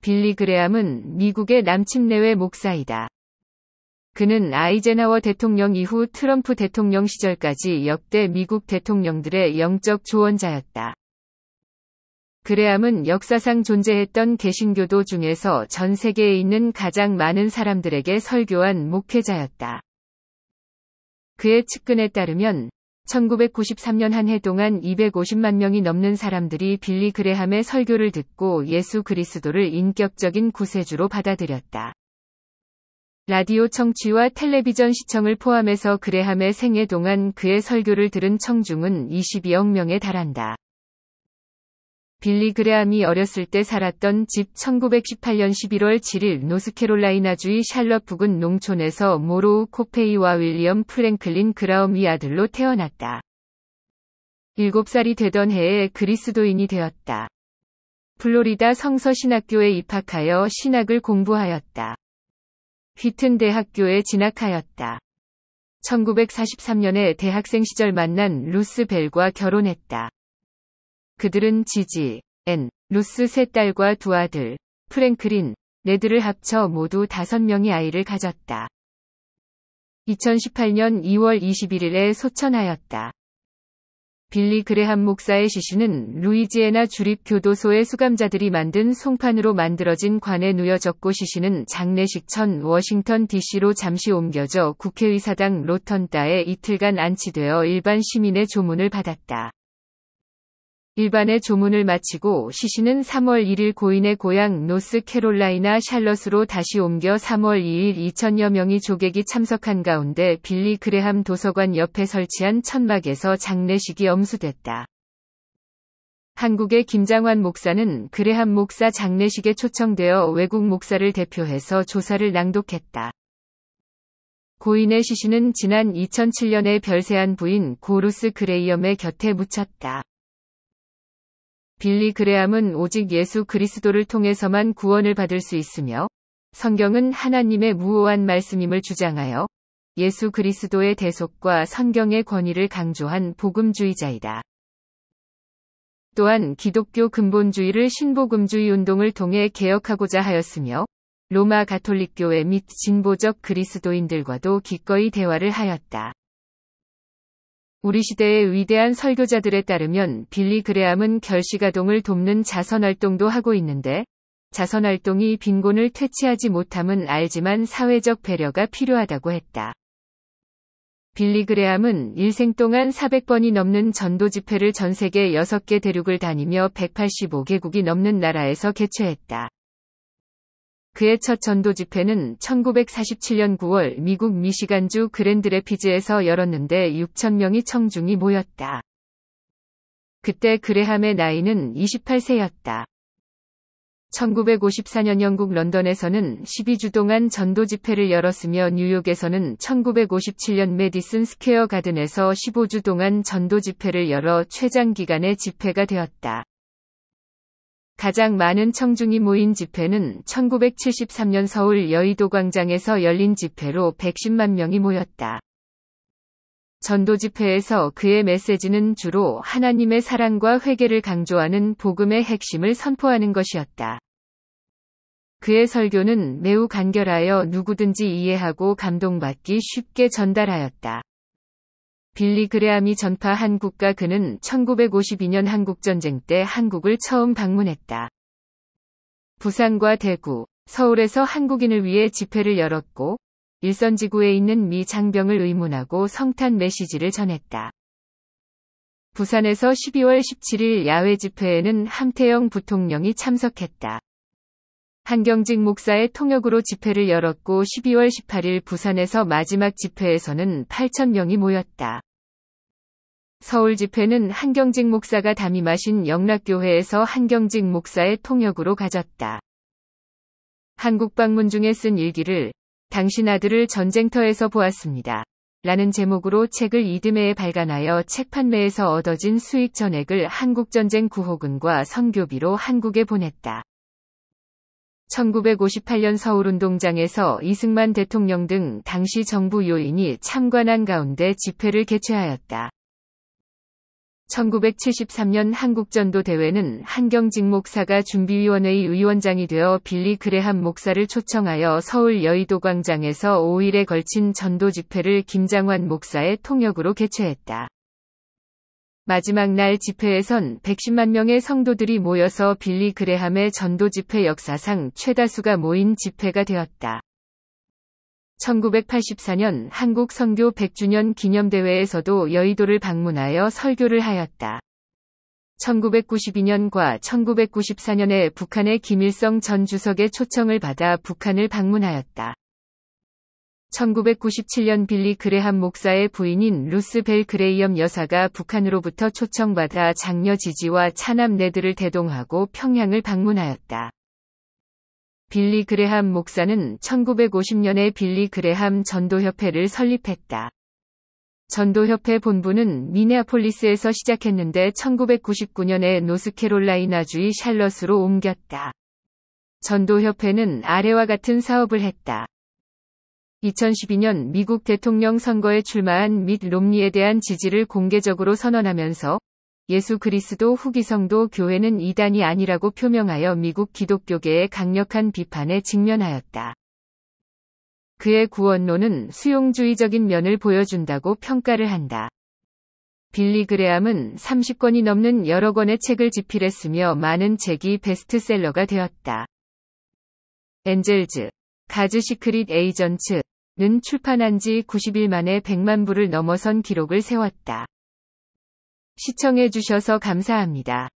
빌리 그레암은 미국의 남침내외 목사이다. 그는 아이젠하워 대통령 이후 트럼프 대통령 시절까지 역대 미국 대통령들의 영적 조언자였다. 그레암은 역사상 존재했던 개신교도 중에서 전 세계에 있는 가장 많은 사람들에게 설교한 목회자였다. 그의 측근에 따르면 1993년 한 해 동안 250만 명이 넘는 사람들이 빌리 그레함의 설교를 듣고 예수 그리스도를 인격적인 구세주로 받아들였다. 라디오 청취와 텔레비전 시청을 포함해서 그레함의 생애 동안 그의 설교를 들은 청중은 22억 명에 달한다. 빌리 그레암이 어렸을 때 살았던 집 1918년 11월 7일 노스캐롤라이나주의 샬럿 부근 농촌에서 모로우 코페이와 윌리엄 프랭클린 그라움이 아들로 태어났다. 7살이 되던 해에 그리스도인이 되었다. 플로리다 성서신학교에 입학하여 신학을 공부하였다. 휘튼 대학교에 진학하였다. 1943년에 대학생 시절 만난 루스 벨과 결혼했다. 그들은 지지, 앤, 루스 세 딸과 두 아들, 프랭클린, 네드를 합쳐 모두 다섯 명의 아이를 가졌다. 2018년 2월 21일에 소천하였다. 빌리 그레함 목사의 시신은 루이지애나 주립교도소의 수감자들이 만든 송판으로 만들어진 관에 누여졌고 시신은 장례식 천 워싱턴 DC로 잠시 옮겨져 국회의사당 로턴따에 이틀간 안치되어 일반 시민의 조문을 받았다. 일반의 조문을 마치고 시신은 3월 1일 고인의 고향 노스캐롤라이나 샬럿으로 다시 옮겨 3월 2일 2천여 명의 조객이 참석한 가운데 빌리 그레함 도서관 옆에 설치한 천막에서 장례식이 엄수됐다. 한국의 김장환 목사는 그레함 목사 장례식에 초청되어 외국 목사를 대표해서 조사를 낭독했다. 고인의 시신은 지난 2007년에 별세한 부인 고루스 그레이엄의 곁에 묻혔다. 빌리 그레암은 오직 예수 그리스도를 통해서만 구원을 받을 수 있으며 성경은 하나님의 무오한 말씀임을 주장하여 예수 그리스도의 대속과 성경의 권위를 강조한 복음주의자이다. 또한 기독교 근본주의를 신복음주의 운동을 통해 개혁하고자 하였으며 로마 가톨릭교회 및 진보적 그리스도인들과도 기꺼이 대화를 하였다. 우리 시대의 위대한 설교자들에 따르면 빌리 그레함은 결식아동을 돕는 자선활동도 하고 있는데 자선활동이 빈곤을 퇴치하지 못함은 알지만 사회적 배려가 필요하다고 했다. 빌리 그레함은 일생 동안 400번이 넘는 전도 집회를 전 세계 6개 대륙을 다니며 185개국이 넘는 나라에서 개최했다. 그의 첫 전도 집회는 1947년 9월 미국 미시간주 그랜드래피즈에서 열었는데 6천명이 청중이 모였다. 그때 그레함의 나이는 28세였다. 1954년 영국 런던에서는 12주 동안 전도 집회를 열었으며 뉴욕에서는 1957년 메디슨 스퀘어 가든에서 15주 동안 전도 집회를 열어 최장 기간의 집회가 되었다. 가장 많은 청중이 모인 집회는 1973년 서울 여의도 광장에서 열린 집회로 110만 명이 모였다. 전도 집회에서 그의 메시지는 주로 하나님의 사랑과 회개를 강조하는 복음의 핵심을 선포하는 것이었다. 그의 설교는 매우 간결하여 누구든지 이해하고 감동받기 쉽게 전달하였다. 빌리 그레함이 전파한 국가 그는 1952년 한국전쟁 때 한국을 처음 방문했다. 부산과 대구, 서울에서 한국인을 위해 집회를 열었고, 일선지구에 있는 미 장병을 의문하고 성탄 메시지를 전했다. 부산에서 12월 17일 야외 집회에는 함태영 부통령이 참석했다. 한경직 목사의 통역으로 집회를 열었고 12월 18일 부산에서 마지막 집회에서는 8천명이 모였다. 서울 집회는 한경직 목사가 담임하신 영락교회에서 한경직 목사의 통역으로 가졌다. 한국 방문 중에 쓴 일기를 당신 아들을 전쟁터에서 보았습니다. 라는 제목으로 책을 이듬해에 발간하여 책 판매에서 얻어진 수익 전액을 한국전쟁 구호군과 선교비로 한국에 보냈다. 1958년 서울운동장에서 이승만 대통령 등 당시 정부 요인이 참관한 가운데 집회를 개최하였다. 1973년 한국전도 대회는 한경직 목사가 준비위원회의 위원장이 되어 빌리 그레함 목사를 초청하여 서울 여의도 광장에서 5일에 걸친 전도 집회를 김장환 목사의 통역으로 개최했다. 마지막 날 집회에선 110만 명의 성도들이 모여서 빌리 그레함의 전도 집회 역사상 최다수가 모인 집회가 되었다. 1984년 한국 선교 100주년 기념대회에서도 여의도를 방문하여 설교를 하였다. 1992년과 1994년에 북한의 김일성 전 주석의 초청을 받아 북한을 방문하였다. 1997년 빌리 그레함 목사의 부인인 루스 벨 그레이엄 여사가 북한으로부터 초청받아 장녀 지지와 차남 네들을 대동하고 평양을 방문하였다. 빌리 그레함 목사는 1950년에 빌리 그레함 전도협회를 설립했다. 전도협회 본부는 미네아폴리스에서 시작했는데 1999년에 노스캐롤라이나주의 샬럿으로 옮겼다. 전도협회는 아래와 같은 사업을 했다. 2012년 미국 대통령 선거에 출마한 및 롬니에 대한 지지를 공개적으로 선언하면서 예수 그리스도 후기성도 교회는 이단이 아니라고 표명하여 미국 기독교계의 강력한 비판에 직면하였다. 그의 구원론은 수용주의적인 면을 보여준다고 평가를 한다. 빌리 그레함은 30권이 넘는 여러 권의 책을 집필했으며 많은 책이 베스트셀러가 되었다. 엔젤즈, 가즈 시크릿 에이전츠는 출판한 지 90일 만에 100만 부를 넘어선 기록을 세웠다. 시청해주셔서 감사합니다.